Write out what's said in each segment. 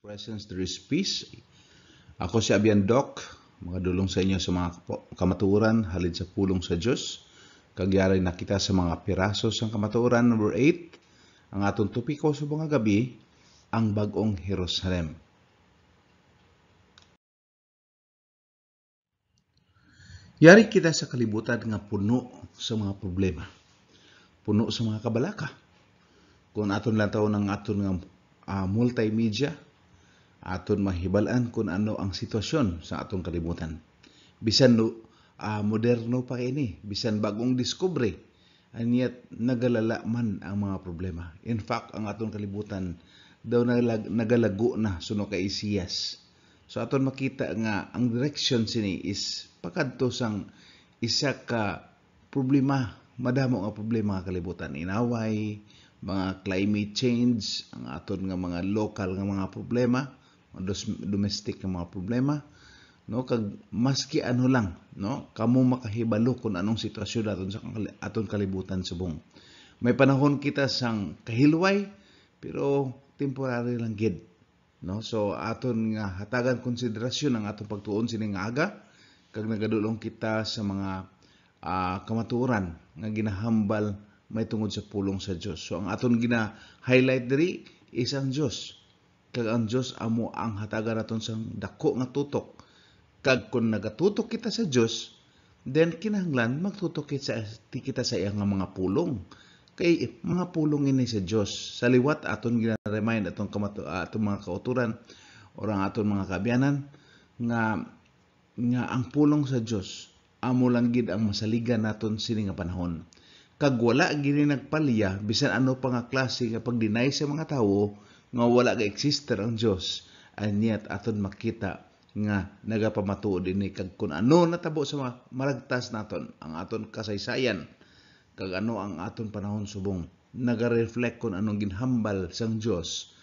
presence, there is peace. Ako si Abian Doc, mga dulong sa inyo sa mga kamaturan, halid sa pulong sa Diyos. Kagyari na kita sa mga piraso sa kamaturan number 8, ang atong topiko sa mga gabi, ang bagong Jerusalem. Yari kita sa kalibutan nga puno sa mga problema. Puno sa mga kabalaka. Kung aton lang taon ang aton nga uh, multimedia, aton mahibal-an kung ano ang sitwasyon sa atong kalibutan. Bisan no, uh, moderno pa ini, bisan bagong diskubre, and yet nagalala man ang mga problema. In fact, ang atong kalibutan daw nagalag, nagalago na suno kay Isiyas. So aton makita nga ang direction sini is pakadto sang isa ka problema, madamo nga problema nga kalibutan, inaway, mga climate change, ang aton nga mga local nga mga problema, domestic nga mga problema no kag maski ano lang no kamo makahibalo kun anong sitwasyon aton sa aton kalibutan subong may panahon kita sang kahilway pero temporary lang gid no so aton nga hatagan konsiderasyon ang aton pagtuon sini nga aga kag nagadulong kita sa mga uh, kamatuoran nga ginahambal may tungod sa pulong sa Dios so ang aton gina highlight diri is ang Dios kag ang Dios amo ang hatagan naton sang dako nga tutok kag kun nagatutok kita sa Dios then kinahanglan magtutok kita sa kita sa iyang mga pulong kay mga pulong ini sa Dios sa liwat aton gina-remind atong kamato ah, atong mga kauturan orang aton mga kabiyanan nga nga ang pulong sa Dios amo lang gid ang masaligan naton sini nga panahon kag wala gini nagpaliya bisan ano pa nga klase nga pagdinay sa mga tawo nga wala ga exister ang Dios anyat aton makita nga nagapamatuo dinhi kag kun ano natabo sa maragtas naton ang aton kasaysayan kag ano ang aton panahon subong nagareflect kun anong ginhambal sang Dios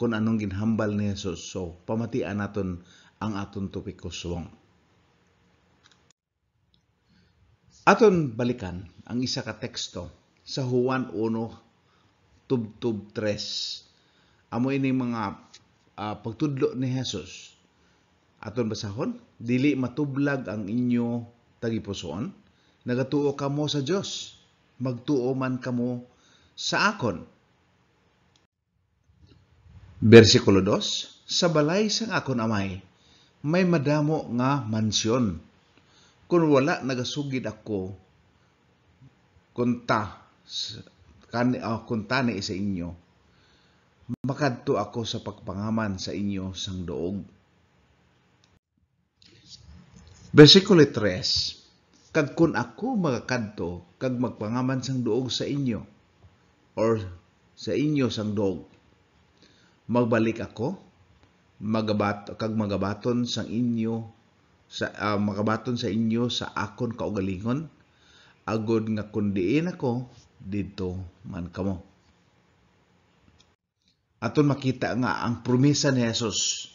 kun anong ginhambal ni Jesus so pamatian naton ang aton topiko subong aton balikan ang isa ka teksto sa Juan 1 tubtub 3 Amo ini mga uh, pagtudlo ni Hesus Aton basahon, dili matublag ang inyo tagipusoon. Nagatuo kamo sa Dios. Magtuo man kamo sa akon. Bersikulo 2, Sa balay sang akon amay, may madamo nga mansyon. kun wala nagasugid ako, kunta, kan, uh, ah, kunta ni sa inyo, makadto ako sa pagpangaman sa inyo sang doog. Versikulo 3 Kag kun ako makakadto kag magpangaman sang doog sa inyo or sa inyo sang doog magbalik ako magabat kag magabaton sang inyo sa uh, ah, makabaton sa inyo sa akon kaugalingon agod nga kundiin ako dito man kamo Aton makita nga ang promesa ni Jesus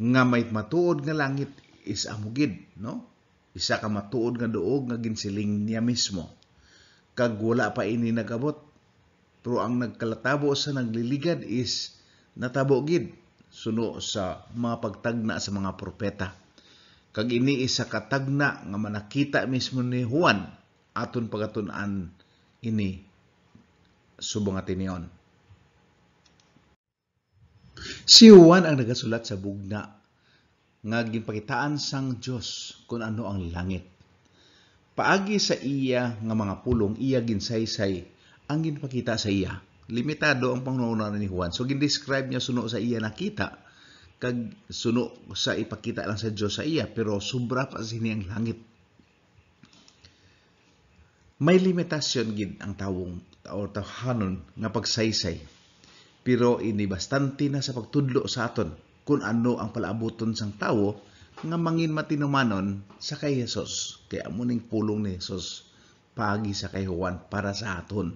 nga may matuod nga langit is amugid, no? Isa ka matuod nga duog nga ginsiling niya mismo. Kag wala pa ini nagabot. Pero ang nagkalatabo sa nagliligad is natabo gid suno sa mga pagtagna sa mga propeta. Kag ini isa katagna nga manakita mismo ni Juan aton pagatun-an ini subong atinion. Si Juan ang nagasulat sa bugna nga ginpakitaan sang Dios kun ano ang langit. Paagi sa iya nga mga pulong iya ginsaysay ang ginpakita sa iya. Limitado ang pangunawa ni Juan. So gindescribe niya suno sa iya nakita kag suno sa ipakita lang sa Dios sa iya pero sobra pa sini ang langit. May limitasyon gid ang tawong or tahanon nga pagsaysay pero ini bastante na sa pagtudlo sa aton kung ano ang palaabuton sang tawo nga mangin matinumanon sa kay Hesus. kay amo ning pulong ni Hesus paagi sa kay Juan para sa aton.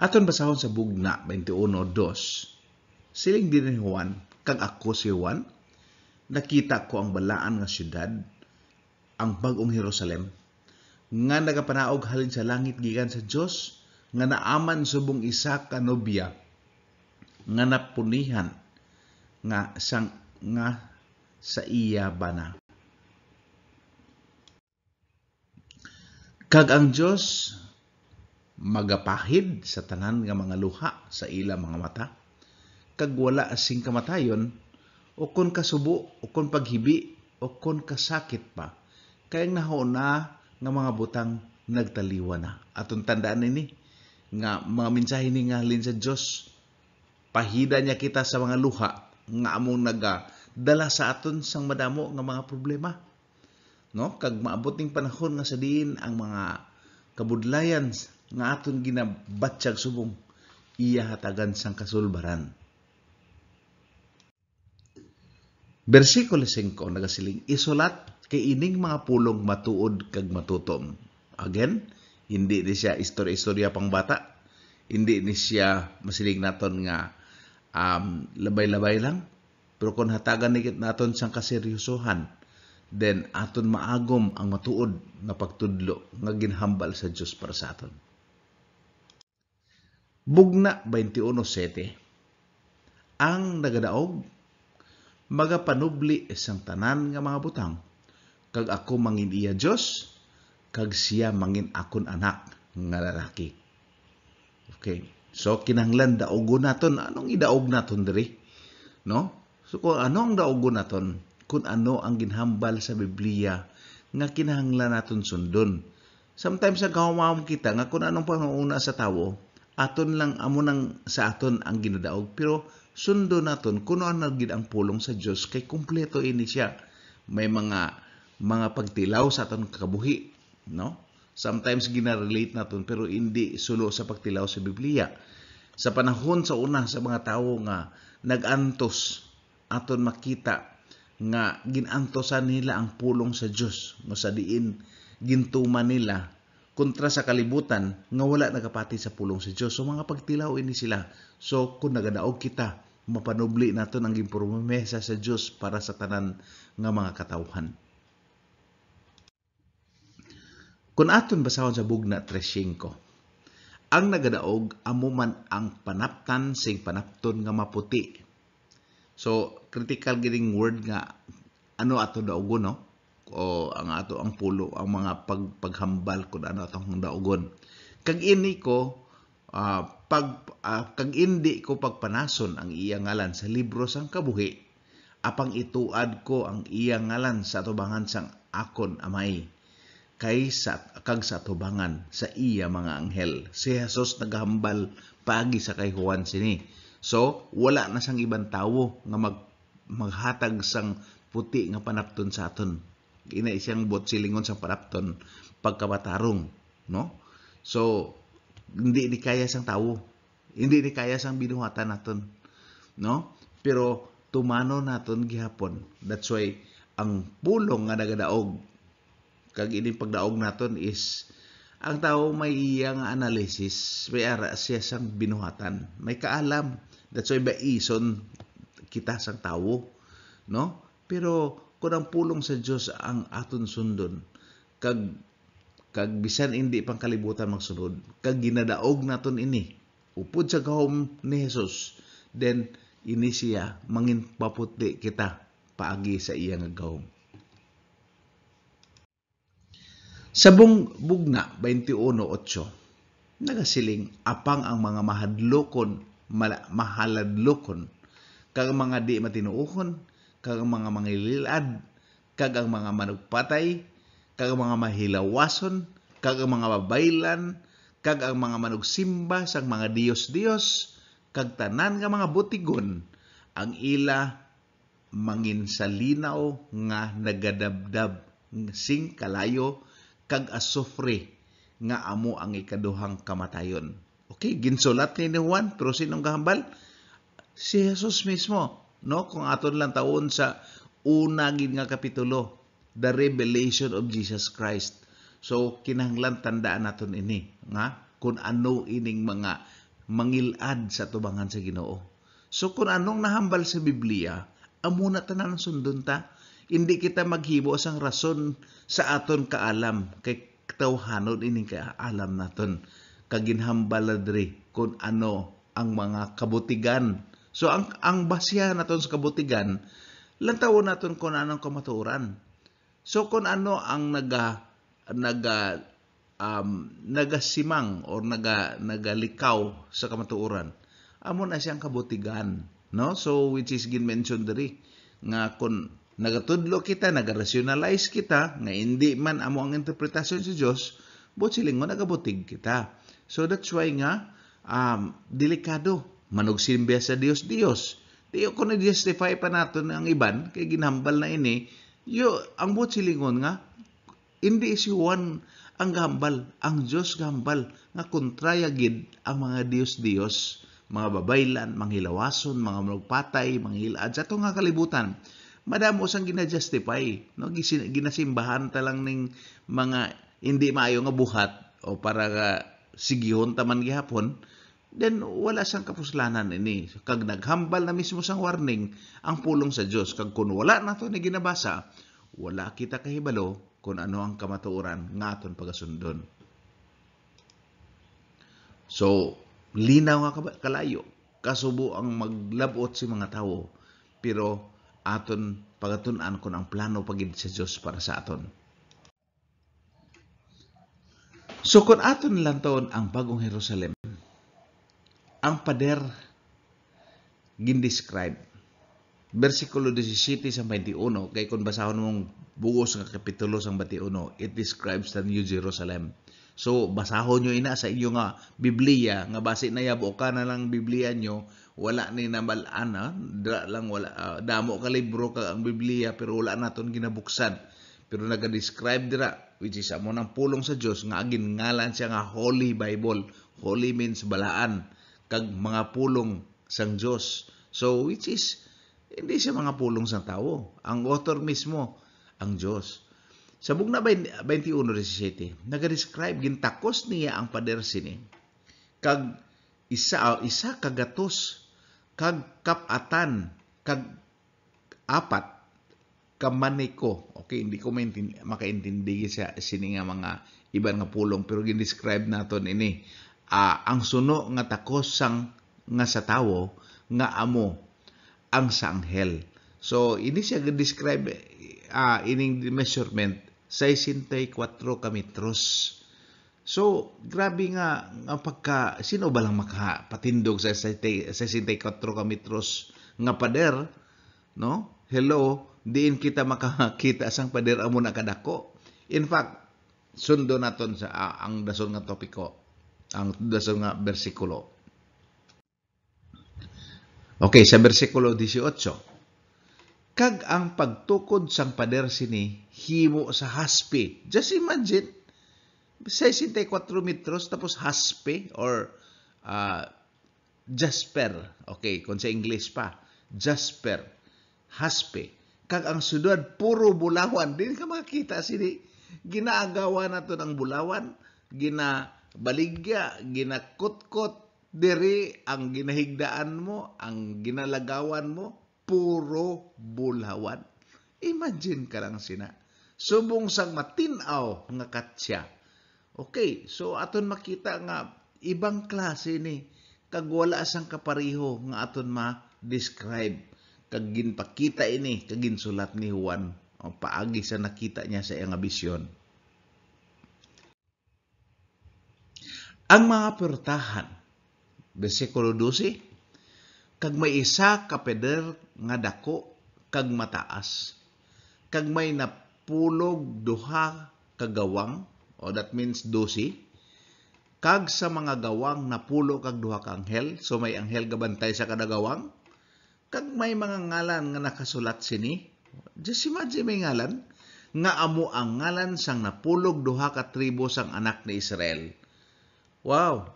Aton basahon sa bugna 21:2. Siling din ni Juan, kag ako si Juan, nakita ko ang balaan nga syudad, ang bagong Jerusalem, nga nagapanaog halin sa langit gikan sa Dios nga naaman subong isa ka nga napunihan nga sang nga sa iya bana. Kag ang Dios magapahid sa tanan nga mga luha sa ila mga mata kag wala sing kamatayon o kon kasubo o kon paghibi o kon kasakit pa kay nahona nga mga butang nagtaliwa na aton tandaan nini nga maminsahin mensahe ni ngahalin sa Dios pahida niya kita sa mga luha nga among naga dala sa aton sang madamo nga mga problema no kag maabot ning panahon nga sa diin ang mga kabudlayan nga aton ginabatyag subong iya hatagan sang kasulbaran Bersikulo 5 nagasiling isulat kay ining mga pulong matuod kag matutom. Again, hindi ni siya istorya-istorya pang bata. Hindi ni siya masilig naton nga um, labay-labay lang. Pero kung hatagan ni naton siyang kaseryosohan, then aton maagom ang matuod na pagtudlo nga ginhambal sa Dios para sa aton. Bugna 21.7 Ang nagadaog magapanubli isang tanan nga mga butang kag ako mangin iya Dios kag siya mangin akon anak nga lalaki. Okay. So kinahanglan daogon naton anong idaog naton diri? No? So kung ano ang daogon naton kung ano ang ginhambal sa Biblia nga kinahanglan naton sundon. Sometimes nagkawamam kita nga kung anong panguna sa tawo, aton lang amo nang sa aton ang ginadaog pero sundo naton kuno ano ang gid ang pulong sa Dios kay kumpleto ini siya may mga mga pagtilaw sa aton kakabuhi No? Sometimes ginarelate natin pero hindi sulo sa pagtilaw sa Biblia. Sa panahon sa una sa mga tao nga nagantos aton makita nga ginantosan nila ang pulong sa Dios nga sa diin gintuman nila kontra sa kalibutan nga wala nagapati sa pulong sa Dios. So mga pagtilaw ini sila. So kung nagadaog kita, mapanubli naton ang gimpromesa sa Dios para sa tanan nga mga katawhan. Kun aton basahon sa bugna 3.5, ang nagadaog amo man ang panaptan sing panapton nga maputi. So, critical gining word nga ano ato daugon no? O ang ato ang pulo ang mga pag, paghambal kun ano atong daugon. Kag ini ko uh, pag uh, kag indi ko pagpanason ang iya ngalan sa libro sang kabuhi apang ituad ko ang iya ngalan sa atubangan sang akon amay kaysa kag sa tubangan sa iya mga anghel. Si Jesus naghambal pagi sa kay Juan sini. So, wala na sang ibang tawo nga mag maghatag sang puti nga panapton sa aton. Ina siyang bot silingon sang panapton pagkabatarong, no? So, hindi ni kaya sang tawo. Hindi ni kaya sang binuhatan naton, no? Pero tumano naton gihapon. That's why ang pulong nga nagadaog kag ini pagdaog naton is ang tao may iyang analysis, may ara siya sang binuhatan, may kaalam. That's why ba ison kita sang tao, no? Pero kung ang pulong sa Dios ang aton sundon, kag kag bisan hindi pang kalibutan magsunod, kag ginadaog naton ini upod sa gahom ni Jesus, then ini siya mangin paputi kita paagi sa iyang gahom. Sa Bugna 21.8, nagasiling apang ang mga mahadlokon, mala, mahaladlokon, kag mga di matinuokon, kag ang mga mangililad, kag ang mga manugpatay, kag ang mga mahilawason, kag ang mga babaylan, kag ang mga manugsimba sang mga diyos-diyos, kag tanan nga mga butigon, ang ila mangin sa linaw nga nagadabdab sing kalayo kag asufri nga amo ang ikaduhang kamatayon. Okay, ginsulat ni ni Juan, pero sinong gahambal? Si Jesus mismo. No? Kung aton lang taon sa una gid nga kapitulo, the revelation of Jesus Christ. So kinahanglan tandaan naton ini nga kung ano ining mga mangilad sa tubangan sa Ginoo. So kung anong nahambal sa Biblia, amo na tanan sundon ta hindi kita maghibo sang rason sa aton kaalam kay tawhanon ini kaalam naton kaginhambaladri kung ano ang mga kabutigan. So ang ang basya naton sa kabutigan lantaw naton kung anong kamaturan. So kung ano ang naga naga um, nagasimang or naga nagalikaw sa kamaturan amo na siyang kabutigan no so which is gin mentioned diri nga kun nagatudlo kita, nagarasyonalize kita, nga hindi man amo ang interpretasyon sa si Dios, but siling mo nagabutig kita. So that's why nga, um, delikado, manugsimbya sa Dios Dios. Di ko na justify pa nato ang iban, kay ginhambal na ini, yo, ang but silingon nga, hindi si Juan ang gambal, ang Dios gambal, nga kontraya gid ang mga Dios-Dios, mga babaylan, mga hilawason, mga magpatay, mga hilaad, sa nga kalibutan madamo sang ginajustify no ginasimbahan ta lang ning mga hindi maayo nga buhat o para ka sigihon taman gihapon then wala sang kapuslanan ini kag naghambal na mismo sang warning ang pulong sa Dios kag kun wala na to ni ginabasa wala kita kahibalo kung ano ang kamatuoran nga aton pagasundon so linaw nga kalayo kasubo ang maglabot si mga tawo pero aton pagatun-an kun ang plano pagid sa Dios para sa aton. So kun aton lantaon ang bagong Jerusalem, ang pader gindescribe versikulo 17 sa 21 kay kun basahon mong buos nga kapitulo sang 21 it describes the new Jerusalem So, basahon nyo ina sa inyo nga Biblia, nga basi na yabo ka na lang Biblia nyo, wala ni namalaan, ha? Dra lang wala, uh, damo ka libro ka ang Biblia, pero wala naton ginabuksan. Pero naga-describe dira, which is amo nang pulong sa Dios nga agin ngalan siya nga Holy Bible. Holy means balaan, kag mga pulong sang Dios. So, which is, hindi siya mga pulong sa tao. Ang author mismo, ang Dios na Sa bugna 21:17, nagadescribe gintakos niya ang pader sini kag isa ah, isa kagatos kag kapatan kag apat kamaniko. Okay, hindi ko makaintindi sa sini nga mga iban nga pulong pero gin-describe naton ini uh, ah, ang suno nga takos sang nga sa tawo nga amo ang sanghel. So ini siya describe uh, ah, ining measurement 64 kamitros. So, grabe nga nga pagka, sino ba lang makapatindog sa 64 kamitros nga pader, no? Hello, diin kita makakita sang pader amo na kadako. In fact, sundo naton sa uh, ang dason nga topiko, ang dason nga bersikulo. Okay, sa bersikulo 18 kag ang pagtukod sang pader sini himo sa haspe. Just imagine, 64 metros tapos haspe or uh, jasper. Okay, kung sa English pa, jasper, haspe. Kag ang sudad, puro bulawan. Din ka makita sini, ginaagawa na to ng bulawan, ginabaligya, ginakutkot, diri ang ginahigdaan mo, ang ginalagawan mo, puro bulawan. Imagine ka lang sina. Subong sang matinaw nga katsya. Okay, so aton makita nga ibang klase ni kag wala sang kapareho nga aton ma-describe. Kag ginpakita ini, kag ginsulat ni Juan o paagi sa nakita niya sa iyang bisyon. Ang mga pertahan, bersikulo 12, Kag may isa ka peder nga dako kag mataas. Kag may napulog duha ka gawang, o that means dosi, kag sa mga gawang napulo kag duha ka anghel, so may anghel gabantay sa kada gawang, kag may mga ngalan nga nakasulat sini, just imagine may ngalan, nga amo ang ngalan sang napulog duha ka tribo sang anak ni Israel. Wow,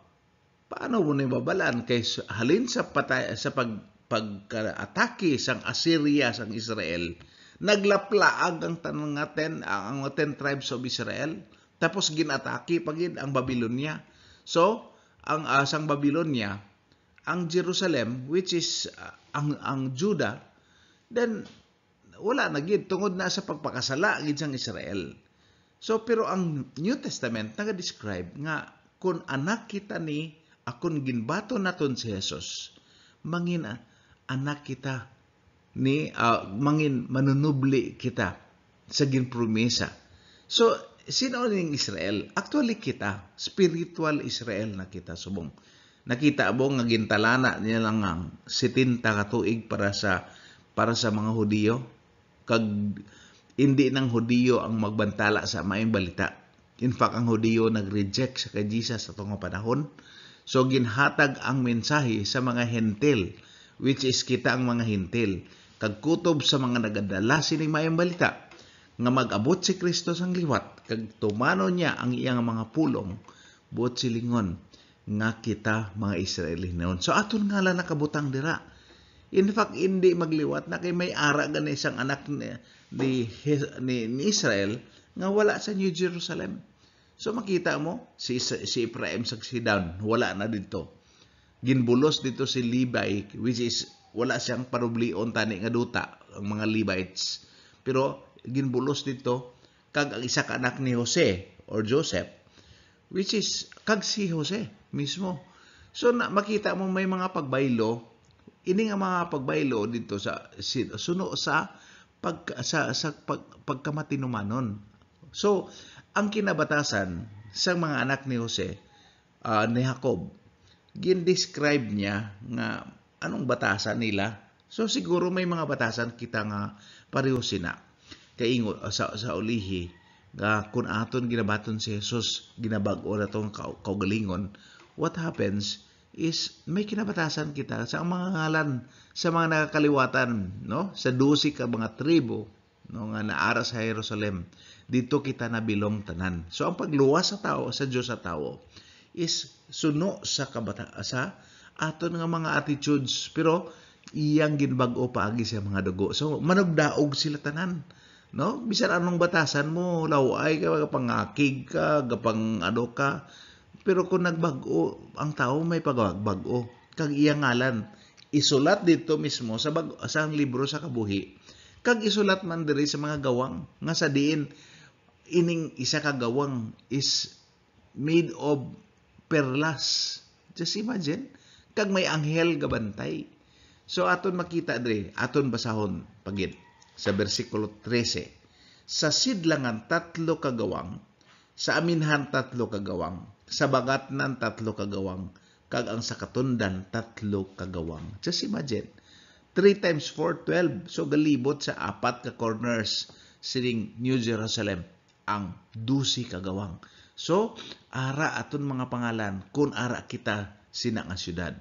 paano mo nibabalan kay halin sa patay sa pag pagkaatake sang Assyria sang Israel naglaplaag ang tanang ten ang 10 tribes of Israel tapos ginatake pagid ang Babylonia so ang uh, sang Babylonia ang Jerusalem which is uh, ang ang Juda then wala na gid tungod na sa pagpakasala gid sang Israel so pero ang New Testament naga-describe nga kung anak kita ni akon ginbato naton si Jesus mangin ah, anak kita ni uh, mangin manunubli kita sa ginpromesa so sino ning Israel actually kita spiritual Israel na kita subong nakita mo nga gintalana niya lang ang 70 katuig para sa para sa mga Hudiyo kag hindi ng Hudiyo ang magbantala sa maayong balita in fact ang Hudiyo nag-reject sa kay Jesus sa tungo panahon So ginhatag ang mensahe sa mga hentil which is kita ang mga hintil. Kag sa mga nagadala sini mayang balita nga magabot si Kristo sang liwat kag tumano niya ang iyang mga pulong buot silingon nga kita mga Israeli noon. So aton nga lang nakabutang dira. In fact, hindi magliwat na kay may ara gani isang anak ni, ni, ni Israel nga wala sa New Jerusalem. So makita mo, si, si Ephraim sa Sidan, wala na dito. Ginbulos dito si Levi, which is wala siyang parublion tani nga duta, ang mga Levites. Pero ginbulos dito kag ang isa ka anak ni Jose or Joseph, which is kag si Jose mismo. So na, makita mo may mga pagbaylo, ini nga mga pagbaylo dito sa suno sa pag sa, sa pag, pagkamatinumanon. So ang kinabatasan sa mga anak ni Jose, uh, ni Jacob, gin-describe niya nga anong batasan nila. So siguro may mga batasan kita nga pareho sina. Kaingo sa, sa ulihi nga kun aton ginabaton si Jesus ginabag-o na tong kaugalingon, what happens is may kinabatasan kita sa mga ngalan sa mga nakakaliwatan no sa 12 ka mga tribo no nga naara sa Jerusalem dito kita nabilong tanan. So ang pagluwas sa tao sa Dios sa tao is suno sa kabata sa aton nga mga attitudes pero iyang ginbag-o paagi sa mga dugo. So manugdaog sila tanan. No? Bisan anong batasan mo, laway ka, pangakig ka, gapang ano ka. Pero kung nagbag-o, ang tao may pagbag-o. Kag ngalan, isulat dito mismo sa bag, sa libro sa kabuhi kag isulat man diri sa mga gawang nga sa diin ining isa kagawang is made of perlas. Just imagine, kag may anghel gabantay. So aton makita dre, aton basahon pagid sa bersikulo 13. Sa sidlangan tatlo kagawang, sa aminhan tatlo kagawang, sa bagatnan tatlo kagawang, kag ang sa katundan tatlo kagawang. Just imagine, 3 times 4, 12. So galibot sa apat ka corners sining New Jerusalem ang dusi kagawang. So, ara aton mga pangalan kung ara kita sina nga syudad.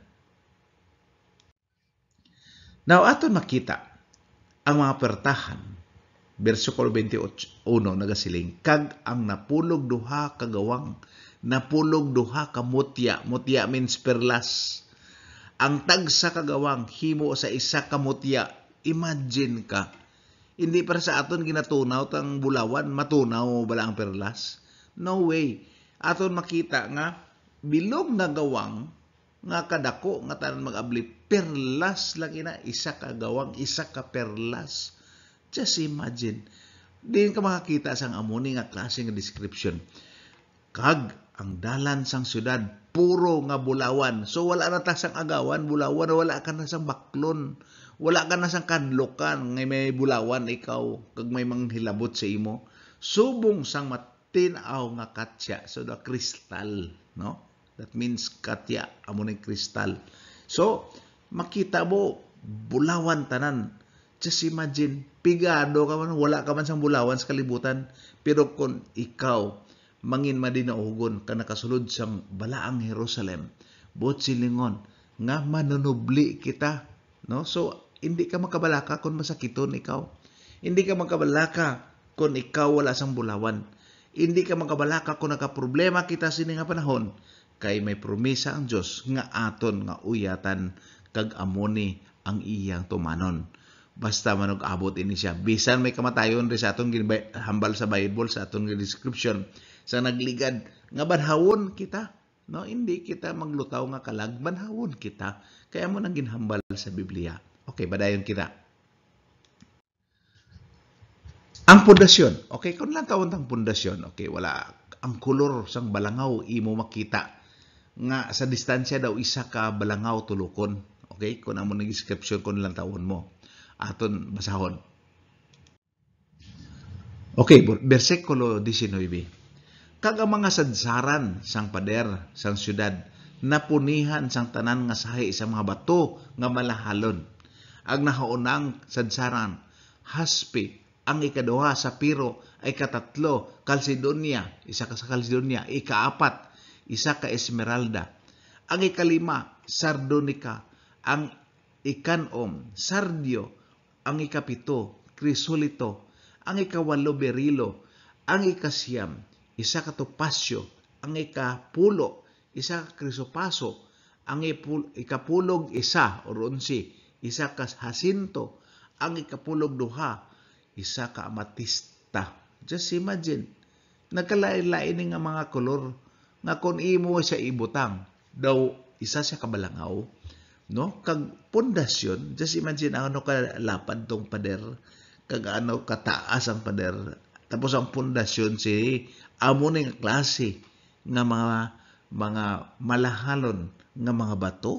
Now, aton makita ang mga pertahan. Versikulo 21 nagasiling, Kag ang napulog duha kagawang, napulog duha kamutya, mutya means perlas. Ang tag sa kagawang, himo sa isa kamutya, imagine ka, hindi para sa aton ginatunaw tang bulawan, matunaw bala ang perlas. No way. Aton makita nga bilog na gawang nga kadako nga tanan magabli perlas lang ina isa ka gawang isa ka perlas. Just imagine. Din ka makakita sang amuni nga klase nga description. Kag ang dalan sang syudad puro nga bulawan. So wala na ta sang agawan, bulawan, wala ka na sang baklon. Wala ka na sang kanlukan, nga may bulawan ikaw kag may manghilabot sa imo. Subong sang matinaw nga katya. So the crystal, no? That means katya amo ni crystal. So makita mo bulawan tanan. Just imagine, pigado ka man, wala ka man sang bulawan sa kalibutan, pero kung ikaw mangin madinaugon ka nakasulod sa balaang Jerusalem buot silingon nga manunubli kita no so hindi ka makabalaka kung masakiton ikaw hindi ka makabalaka kung ikaw wala sang bulawan hindi ka makabalaka kung nakaproblema kita sini nga panahon kay may promesa ang Dios nga aton nga uyatan kag amoni ang iyang tumanon basta manug-abot ini siya bisan may kamatayon ri sa aton hambal sa Bible sa aton description sa nagligad nga banhawon kita no hindi kita maglutaw nga kalag banhawon kita kaya mo nang ginhambal sa Biblia okay badayon kita ang pundasyon okay kun lang tawon tang pundasyon okay wala ang kulor sang balangaw imo makita nga sa distansya daw isa ka balangaw tulukon okay kun amo nang description kun lang tawon mo aton basahon Okay, bersículo 19 kag ang mga sadsaran sang pader sang syudad napunihan sang tanan nga sahi sa mga bato nga malahalon ang nahaunang sadsaran Haspi ang ikaduha sa Piro ay katatlo Calcedonia isa ka sa Calcedonia ikaapat isa ka Esmeralda ang ikalima Sardonica ang ikanom Sardio ang ikapito Crisolito ang ikawalo Berilo ang ikasiyam isa ka Topasyo, ang ikapulo, isa ka Krisopaso, ang ikapulog isa, o si, isa ka hasinto, ang ikapulog duha, isa ka Amatista. Just imagine, nagkalain-lain nga mga kolor nga kon imo siya ibutang daw isa siya kabalangaw no kag pundasyon just imagine ano ka lapad tong pader kag ano kataas ang pader tapos ang pundasyon si amo ning klase nga mga mga malahalon nga mga bato.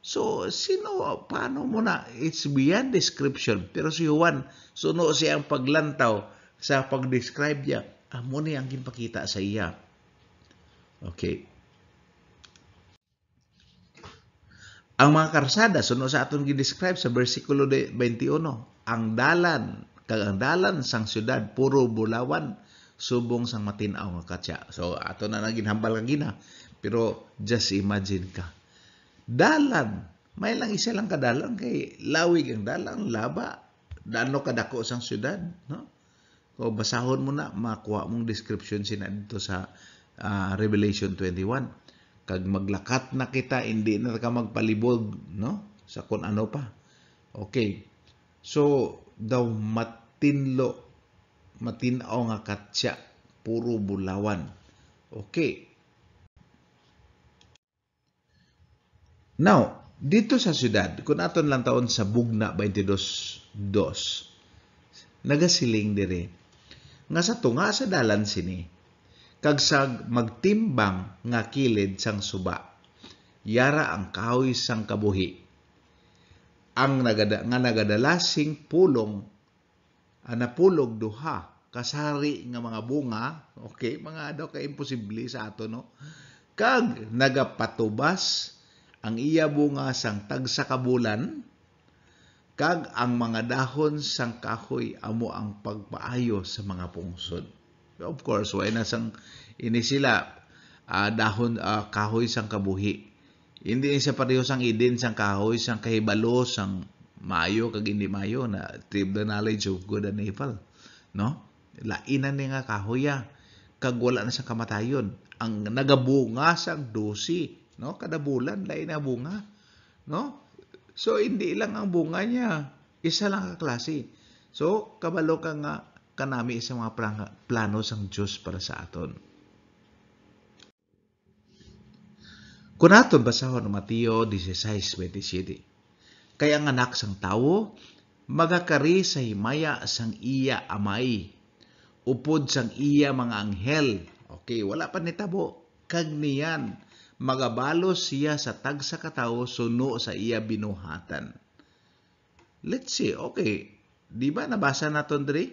So, sino, paano mo na? It's beyond description. Pero si Juan, suno siya ang paglantaw sa pag-describe niya. Amo ni ang ginpakita sa iya. Okay. Ang mga karsada, suno sa atong gidescribe sa versikulo 21, ang dalan kag ang dalan sang syudad puro bulawan subong sang matinaw nga katsa. So ato na naging hambal ka gina. Pero just imagine ka. Dalan. May lang isa lang kadalan kay lawig ang dalan laba. Dano kadako sang syudad, no? O basahon mo na makuha mong description sina dito sa uh, Revelation 21. Kag maglakat na kita, hindi na ka magpalibog, no? Sa kung ano pa. Okay. So, daw mat tinlo matinaw nga katsa puro bulawan okay now dito sa siyudad, kun aton lang taon sa bugna 22 dos nagasiling dire nga sa tunga sa dalan sini kag sa magtimbang nga kilid sang suba yara ang kahoy sang kabuhi ang nagada, nga nagadalasing pulong Ah, napulog duha kasari nga mga bunga okay mga daw kay imposible sa ato no kag nagapatubas ang iya bunga sang tagsa kabulan kag ang mga dahon sang kahoy amo ang pagpaayo sa mga pungsod of course why na sang ini sila uh, dahon uh, kahoy sang kabuhi hindi sa pareho sang idin sang kahoy sang kahibalo sang mayo kag hindi mayo na tip the knowledge of good and evil no lainan ni nga kahoya kag wala na sa kamatayon ang nagabunga sang dosi no kada bulan lain na bunga no so hindi lang ang bunga niya isa lang ka klase so kabalo ka nga kanami sa mga plano sang Dios para sa aton kunaton basahon Mateo 16:27 Kay ang anak sang tawo, magakari sa himaya sang iya amay. Upod sang iya mga anghel. Okay, wala pa ni tabo. Kag niyan, magabalos siya sa tag sa katawo suno sa iya binuhatan. Let's see, okay. Di ba nabasa naton diri?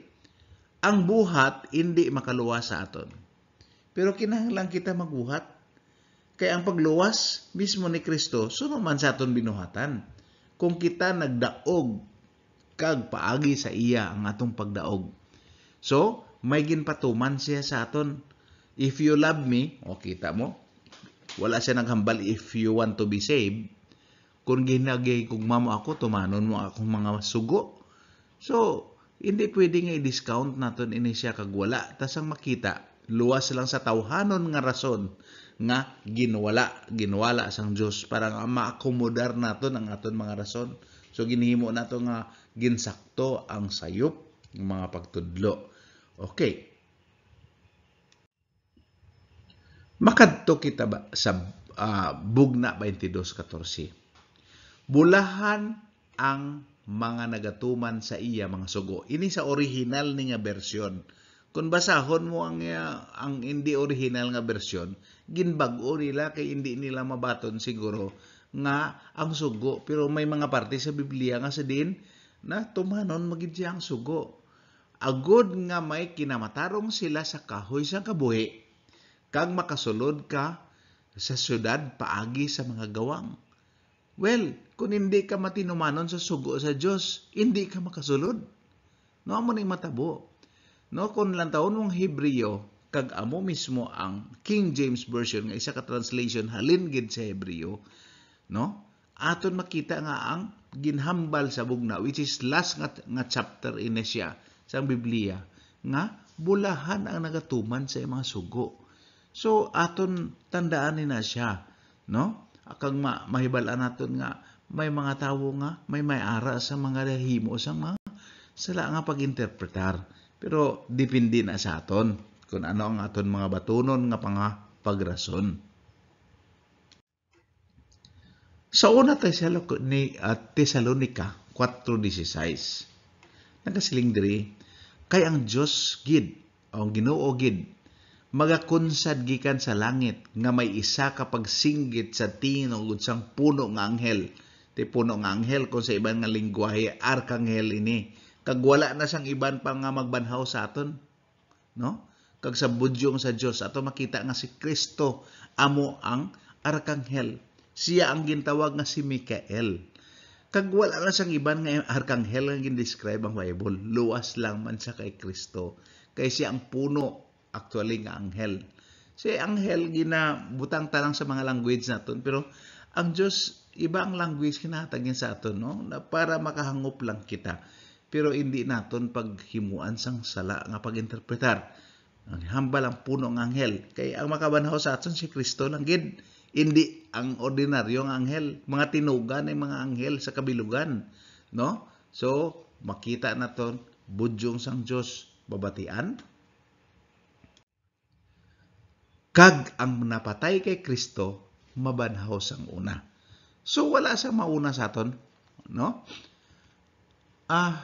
Ang buhat hindi makaluwas sa aton. Pero kinahanglan kita magbuhat. Kaya ang pagluwas mismo ni Kristo, suno man sa aton binuhatan kung kita nagdaog kag paagi sa iya ang atong pagdaog. So, may ginpatuman siya sa aton. If you love me, o kita mo, wala siya naghambal if you want to be saved. Kung ginagay kung mamo ako, tumanon mo akong mga sugo. So, hindi pwede nga i-discount naton ini siya kag wala. Tas ang makita, luwas lang sa tawhanon nga rason nga ginwala, ginwala sang Dios para nga maakomodar naton ang aton mga rason. So ginhimo nato nga ginsakto ang sayop ng mga pagtudlo. Okay. Makadto kita ba sa uh, bugna 22:14. Bulahan ang mga nagatuman sa iya mga sugo. Ini sa original ni nga version kung basahon mo ang eh, ang hindi original nga version, ginbago nila kay hindi nila mabaton siguro nga ang sugo pero may mga parte sa Biblia nga sa din na tumanon magid ang sugo. Agod nga may kinamatarong sila sa kahoy sa kabuhi kag makasulod ka sa syudad paagi sa mga gawang. Well, kung hindi ka matinumanon sa sugo sa Dios, hindi ka makasulod. No mo ning matabo. No, kung lang taon mong Hebreo, kag amo mismo ang King James Version, nga isa ka translation, halin gid sa Hebreo, no? Aton makita nga ang ginhambal sa bugna, which is last nga, nga chapter ini siya sa Biblia, nga bulahan ang nagatuman sa mga sugo. So, aton tandaan ni na siya, no? Kang ma mahibalaan naton nga may mga tawo nga may may ara sa mga rehimo, sa mga sala nga paginterpretar. Pero dipindi na sa aton kung ano ang aton mga batunon nga panga pagrason. Sa una ni uh, Thessalonica 4:16 nagasiling diri kay ang Dios gid o ang Ginoo gid magakunsad gikan sa langit nga may isa kapag singgit sa tinog sang puno nga anghel. Ti puno nga anghel kung sa iban nga lingguwahe arkanghel ini Kag wala na siyang iban pa nga magbanhaw sa aton. No? Kag sa budyong sa Dios ato makita nga si Kristo amo ang arkanghel. Siya ang gintawag nga si Mikael. Kag wala na siyang iban nga arkanghel nga gindescribe ang Bible. Luwas lang man sa kay Kristo. Kay siya ang puno actually nga anghel. Si anghel gina butang talang sa mga language naton pero ang Dios iba ang language kinatagin sa aton no para makahangop lang kita pero hindi naton paghimuan sang sala nga paginterpretar. Ang hambal ang puno ng anghel. Kay ang makabanhaw sa aton si Kristo lang gid. Hindi ang ordinaryong anghel, mga tinugan ay mga anghel sa kabilugan, no? So makita naton budyong sang Dios babatian. Kag ang napatay kay Kristo mabanhaw sang una. So wala sa mauna sa aton, no? Ah,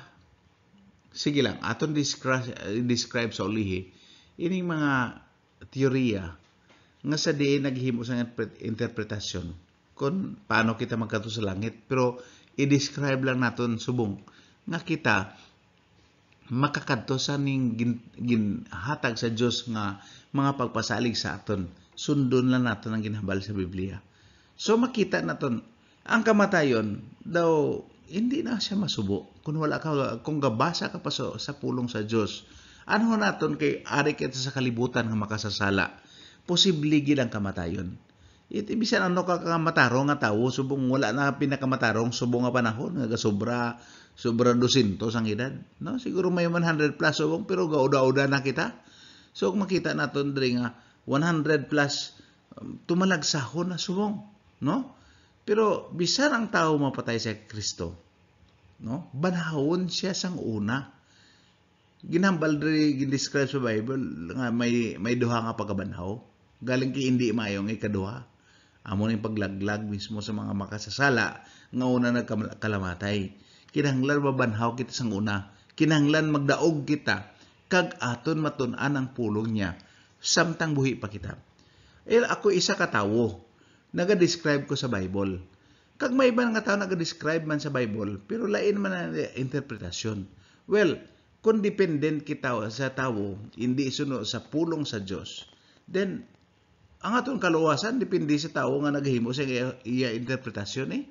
sige lang, aton describe, describe sa ulihi, ining mga teorya nga sa diin naghimo sa interpretasyon kung paano kita magkato sa langit. Pero i-describe lang naton subong nga kita makakadto sa ning ginhatag sa Dios nga mga pagpasalig sa aton. Sundon lang naton ang ginhabal sa Biblia. So makita naton ang kamatayon daw hindi na siya masubo kung wala ka kung gabasa ka pa sa, sa pulong sa Dios ano naton kay ari kita sa kalibutan nga makasasala posible gid ang kamatayon it ibisan ano ka kamatarong nga tawo subong wala na pinakamatarong subong nga panahon nga sobra sobra 200 ang edad no siguro may 100 plus subong pero gauda-uda na kita so makita naton diri nga 100 plus tumalagsahon na subong no pero bisan ang tao mapatay sa Kristo, no? Banahon siya sang una. Ginambal diri gindescribe sa Bible nga may may duha nga pagkabanaw. Galing kay hindi mayong ikaduha. Amo ning paglaglag mismo sa mga makasasala nga una nagkalamatay. Kinahanglan mabanhaw kita sang una. Kinahanglan magdaog kita kag aton matun-an ang pulong niya samtang buhi pa kita. Eh, ako isa ka tawo naga-describe ko sa Bible. Kag may iba nga tao naga-describe man sa Bible, pero lain man ang interpretasyon. Well, kung dependent kita sa tao, hindi suno sa pulong sa Dios, then ang aton kaluwasan depende sa tao nga naghimo sa iya interpretasyon eh.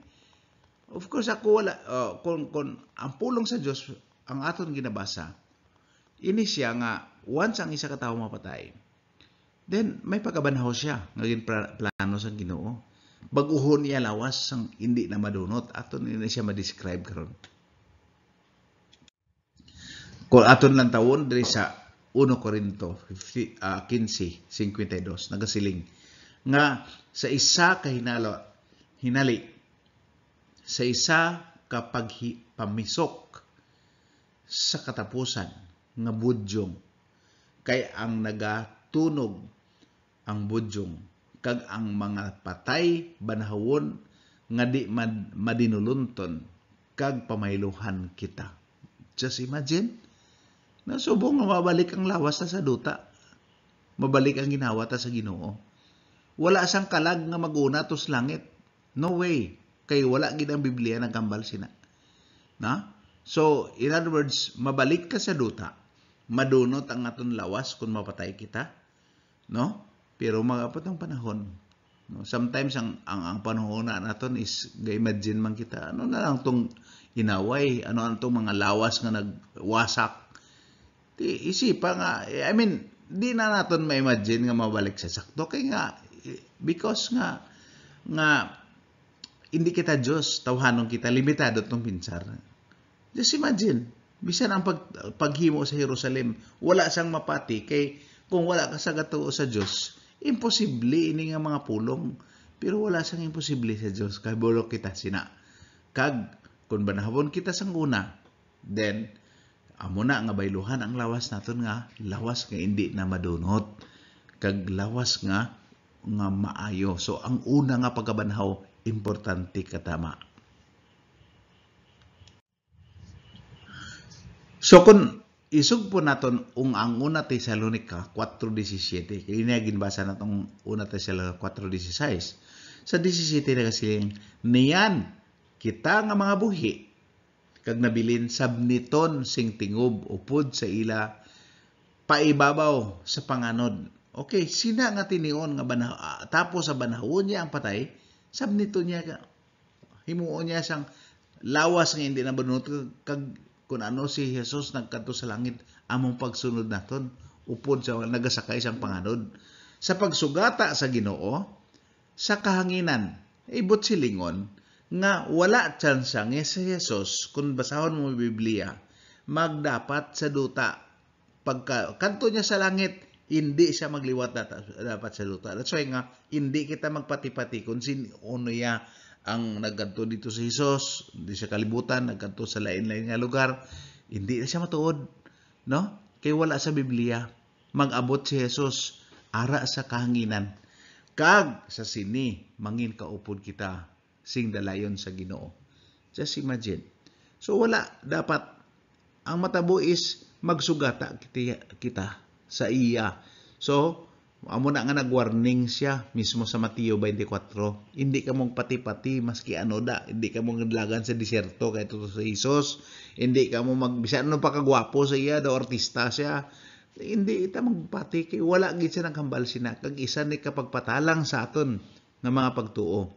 Of course ako wala uh, kung, kung ang pulong sa Dios ang aton ginabasa ini siya nga once ang isa ka tawo mapatay Then, may pagabanaho siya, ngagin plano sa ginoo. Baguhon niya lawas sang hindi na madunot. Aton na siya ma-describe karon. Kung aton lang tawon diri sa 1 Corinto 50, 15, 52, nagasiling, nga sa isa kahinalo, hinali, sa isa kapag pamisok sa katapusan nga budyong kay ang nagatunog ang budyong kag ang mga patay banhawon nga di mad, madinulunton kag pamailuhan kita. Just imagine, nasubong nga mabalik ang lawas ta sa duta. Mabalik ang ginawa ta sa ginoo. Wala sang kalag nga maguna tos langit. No way. Kay wala gid ang Biblia nagkambal sina. Na? So, in other words, mabalik ka sa duta. Madunot ang aton lawas kung mapatay kita. No? Pero magapot ang panahon. No? Sometimes ang, ang, ang panahon na naton is ga-imagine man kita, ano na lang tong inaway, ano na tong mga lawas nga nagwasak. Di, isipa nga, eh, I mean, di na naton ma-imagine nga mabalik sa sakto. kay nga, eh, because nga, nga, hindi kita Diyos, tawhanon kita, limitado tong pinsar. Just imagine, bisan ang pag, paghimo sa Jerusalem, wala sang mapati, kay kung wala ka sa gatoo sa Diyos, Imposible ini nga mga pulong. Pero wala sang imposible sa Dios kay bulok kita sina. Kag kun banahon kita sang una, then amo na nga bayluhan ang lawas naton nga lawas nga hindi na madunot. Kag lawas nga nga maayo. So ang una nga pagkabanhaw importante katama. So kung isugpo naton ung ang una Tesalonica 4.17 kaya niya ginbasa natong una Tesalonica 4.16 sa 17 na kasiling niyan kita nga mga buhi kag nabilin sabniton sing tingob upod sa ila paibabaw sa panganod okay sina nga tinion nga banaw ah, tapos sa banahon niya ang patay sabniton niya himuon niya sang lawas nga hindi na banunot kag kung ano si Jesus nagkanto sa langit among pagsunod naton upod sa nagasakay sang panganod sa pagsugata sa Ginoo sa kahanginan ibot silingon nga wala chance nga si Jesus kung basahon mo Biblia magdapat sa duta pagka kanto niya sa langit hindi siya magliwat dapat sa duta. That's why nga, hindi kita magpati kung sino niya ang nagkanto dito si Hesus, hindi siya kalibutan, nagkanto sa lain-lain nga lugar, hindi na siya matuod. No? Kaya wala sa Biblia. Magabot si Hesus, ara sa kahanginan. Kag sa sini, mangin kaupod kita, sing dalayon sa ginoo. Just imagine. So wala, dapat, ang matabo is magsugata kita, kita sa iya. So, Amo na nga nagwarning siya mismo sa Mateo 24. Hindi ka mong pati-pati maski ano da. Hindi ka mong naglagan sa diserto kay to sa Isos. Hindi ka mong mag bisan ano pa sa iya daw artista siya. Hindi ita magpati kay wala gid siya nang kambal sina kag isa ni kapagpatalang sa aton nga mga pagtuo.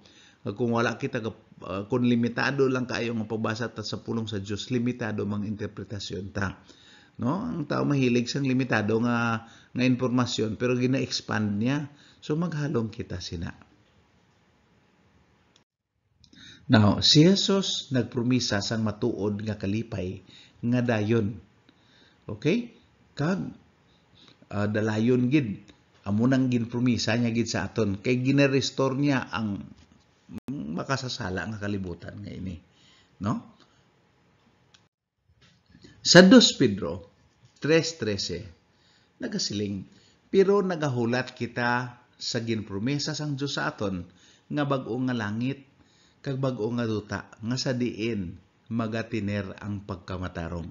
Kung wala kita uh, kung limitado lang kayo nga pagbasa ta sa pulong sa Dios, limitado mang interpretasyon ta. No? Ang tao mahilig sang limitado nga nga impormasyon pero gina-expand niya. So maghalong kita sina. Now, si Jesus nagpromisa sang matuod nga kalipay nga dayon. Okay? Kag uh, dalayon gid amo nang ginpromisa niya gid sa aton kay gina niya ang mm, makasasala nga kalibutan nga ini, no? Sa 2 Pedro 3.13, nagasiling, pero nagahulat kita sa ginpromesa sang Diyos sa aton, nga bago nga langit, kag bago nga duta, nga sa diin, magatiner ang pagkamatarong.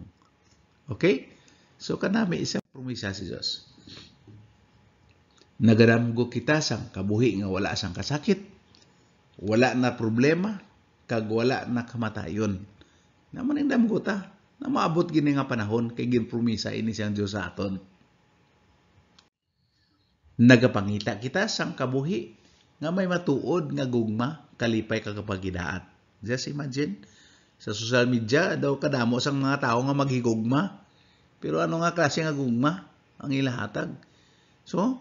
Okay? So, kanami isa promesa si Diyos. Nagaramgo kita sang kabuhi nga wala sang kasakit, wala na problema, kag wala na kamatayon. Naman ang damgo ta, na maabot gini nga panahon kay ginpromisa ini siyang Dios sa aton. Nagapangita kita sang kabuhi nga may matuod nga gugma kalipay kagapagidaat. Just imagine, sa social media daw kadamo sang mga tao nga maghigugma. Pero ano nga klase nga gugma ang ilahatag? So,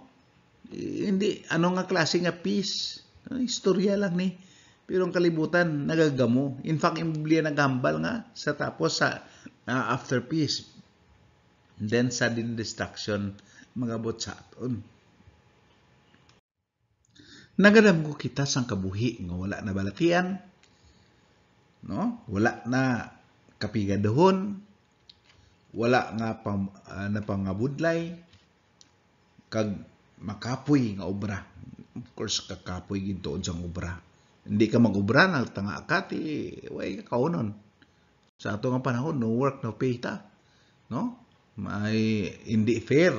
hindi ano nga klase nga peace. Ano, istorya lang ni. Pero ang kalibutan nagagamo. In fact, imbibliya nagambal nga sa tapos sa uh, after peace then sudden destruction magabot sa aton nagadam ko kita sang kabuhi nga wala na balakian no wala na kapigadahon wala nga pam, uh, napangabudlay kag makapoy nga obra of course kakapoy gid tuod sang obra hindi ka magobra nagtanga ka akati way kaunon sa ato nga panahon, no work, no pay ta. No? May hindi fair.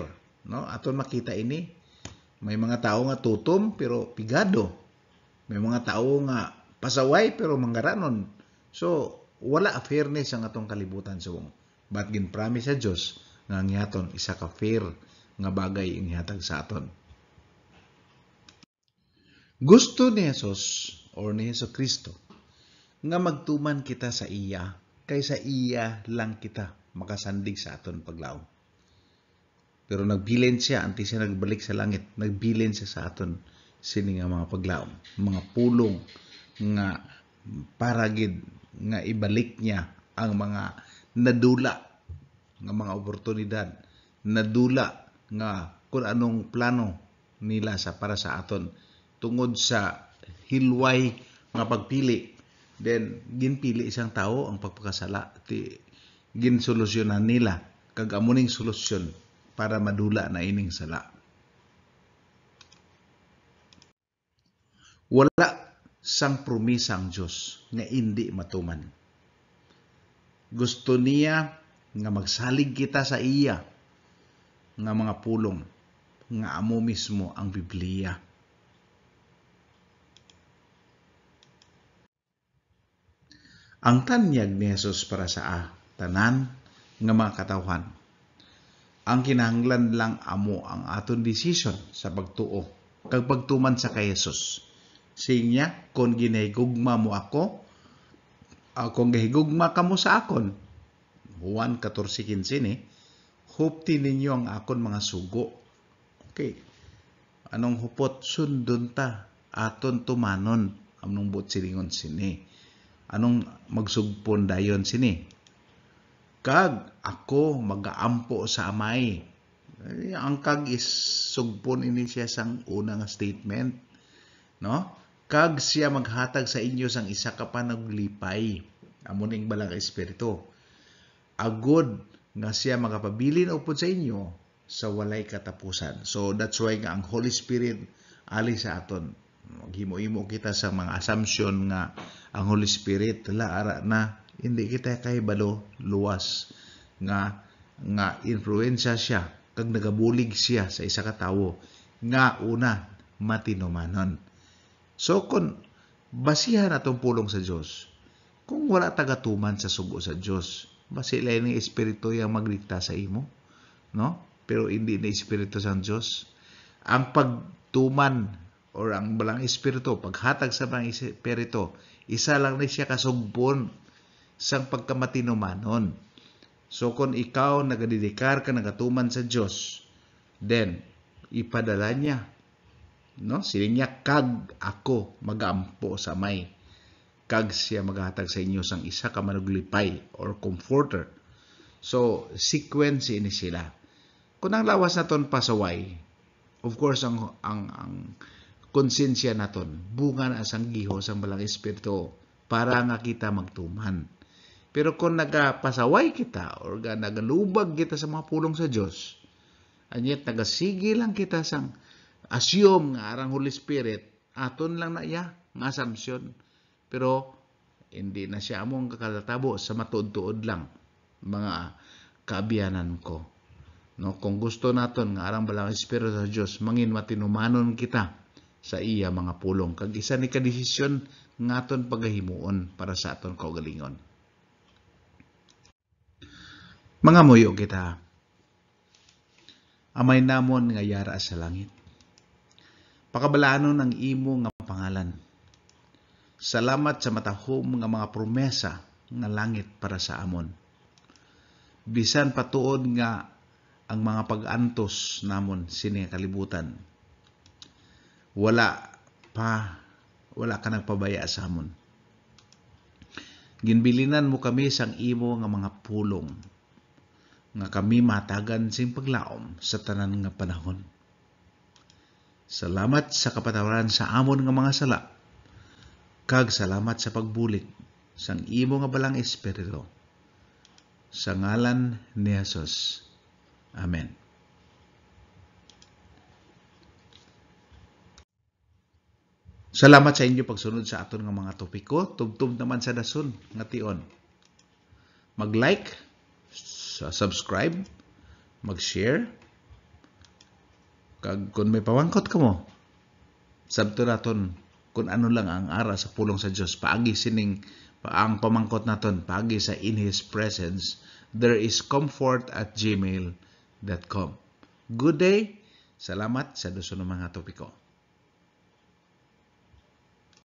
No? Aton makita ini. May mga tao nga tutom pero pigado. May mga tao nga pasaway pero manggaranon. So, wala fairness ang atong kalibutan sa wong. But gin promise sa Dios nga ang yaton isa ka fair nga bagay inihatag sa aton. Gusto ni Jesus or ni Hesus Kristo nga magtuman kita sa iya kaysa iya lang kita makasandig sa aton paglaom. Pero nagbilin siya anti siya nagbalik sa langit, nagbilin siya sa aton sini nga mga paglaom, mga pulong nga paragid nga ibalik niya ang mga nadula nga mga oportunidad, nadula nga kung anong plano nila sa para sa aton tungod sa hilway nga pagpili Then, ginpili isang tao ang pagpakasala. Ti, ginsolusyonan nila. kag Kagamuning solusyon para madula na ining sala. Wala sang promisang Dios nga indi matuman. Gusto niya nga magsalig kita sa iya nga mga pulong nga amo mismo ang Biblia. ang tanyag ni Jesus para sa tanan nga mga katawhan. Ang kinahanglan lang amo ang aton decision sa pagtuo kag pagtuman sa kay Jesus. Sinya kon ginahigugma mo ako, akong ah, ka mo sa akon. Juan 14:15 eh. Hupti ninyo ang akon mga sugo. Okay. Anong hupot sundon ta aton tumanon amnong bot silingon sini Anong magsugpon dayon sini? Kag ako magaampo sa amay. Eh, ang kag is sugpon ini siya sang unang statement. No? Kag siya maghatag sa inyo sang isa ka panaglipay. Amo ning balang espiritu. Agod nga siya magapabilin upod sa inyo sa walay katapusan. So that's why nga ang Holy Spirit ali sa aton Gimo-imo kita sa mga assumption nga ang Holy Spirit laara na hindi kita kay balo luwas nga nga influensya siya kag nagabulig siya sa isa ka tawo nga una matinumanon. So kun basihan atong pulong sa Dios, kung wala tagatuman sa sugo sa Dios, ba sila ni espiritu yang magdikta sa imo, no? Pero hindi ni espiritu sa Dios. Ang pagtuman or ang balang espiritu, paghatag sa balang espiritu, isa lang na siya kasugbon sa pagkamatinumanon. So kung ikaw nagadidikar ka nagatuman sa Diyos, then ipadala niya. No? Siling niya, kag ako magampo sa may. Kag siya maghatag sa inyo sang isa ka manuglipay or comforter. So, sequence ini sila. Kung ang lawas na ton pasaway, of course, ang, ang, ang, konsensya naton bunga na sang giho sang balang espiritu para nga kita magtuman pero kung nagapasaway kita or nagalubag kita sa mga pulong sa Dios anyet nagasige lang kita sang assume nga arang Holy Spirit aton lang na iya nga assumption pero hindi na siya among kakalatabo sa matuod-tuod lang mga kaabyanan ko. No, kung gusto naton nga arang balang espiritu sa Dios, mangin matinumanon kita sa iya mga pulong kag isa ni kadesisyon ngaton pagahimuon para sa aton kaugalingon. Mga muyo kita. Amay namon nga yara sa langit. Pakabalanon ang imo nga pangalan. Salamat sa matahom nga mga promesa nga langit para sa amon. Bisan patuod nga ang mga pag-antos namon sini kalibutan wala pa wala ka nang pabaya sa amon. Ginbilinan mo kami sang imo nga mga pulong nga kami matagan sing paglaom sa tanan nga panahon. Salamat sa kapatawaran sa amon nga mga sala. Kag salamat sa pagbulik sang imo nga balang espiritu Sa ngalan ni Jesus. Amen. Salamat sa inyo pagsunod sa aton nga mga topiko. Tubtob naman sa dason nga tion. Mag-like, subscribe, mag-share. Kag kun may pawangkot kamo, mo. Sabto naton kun ano lang ang ara sa pulong sa Dios paagi sining ang pamangkot naton paagi sa in his presence there is comfort at gmail.com good day salamat sa duso ng mga topiko